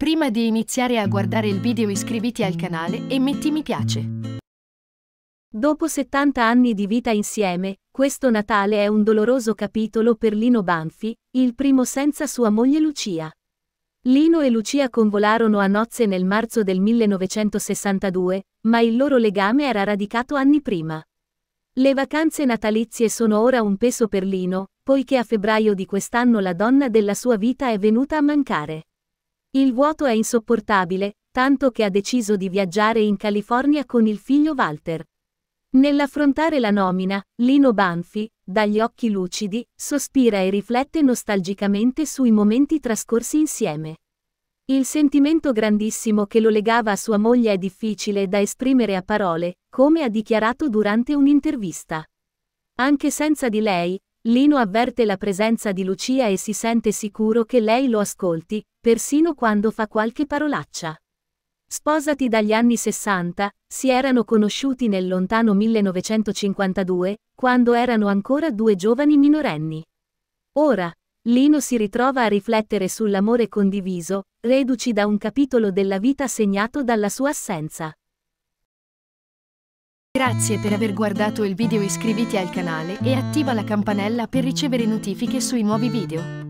Prima di iniziare a guardare il video iscriviti al canale e metti mi piace. Dopo 70 anni di vita insieme, questo Natale è un doloroso capitolo per Lino Banfi, il primo senza sua moglie Lucia. Lino e Lucia convolarono a nozze nel marzo del 1962, ma il loro legame era radicato anni prima. Le vacanze natalizie sono ora un peso per Lino, poiché a febbraio di quest'anno la donna della sua vita è venuta a mancare. Il vuoto è insopportabile, tanto che ha deciso di viaggiare in California con il figlio Walter. Nell'affrontare la nomina, Lino Banfi, dagli occhi lucidi, sospira e riflette nostalgicamente sui momenti trascorsi insieme. Il sentimento grandissimo che lo legava a sua moglie è difficile da esprimere a parole, come ha dichiarato durante un'intervista. Anche senza di lei, Lino avverte la presenza di Lucia e si sente sicuro che lei lo ascolti, persino quando fa qualche parolaccia. Sposati dagli anni 60, si erano conosciuti nel lontano 1952, quando erano ancora due giovani minorenni. Ora, Lino si ritrova a riflettere sull'amore condiviso, reduci da un capitolo della vita segnato dalla sua assenza. Grazie per aver guardato il video iscriviti al canale e attiva la campanella per ricevere notifiche sui nuovi video.